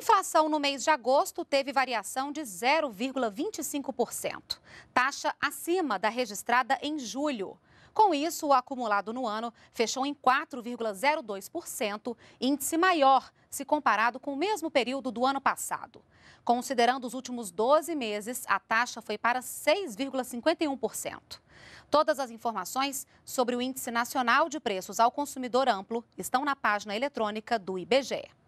inflação no mês de agosto teve variação de 0,25%, taxa acima da registrada em julho. Com isso, o acumulado no ano fechou em 4,02%, índice maior se comparado com o mesmo período do ano passado. Considerando os últimos 12 meses, a taxa foi para 6,51%. Todas as informações sobre o Índice Nacional de Preços ao Consumidor Amplo estão na página eletrônica do IBGE.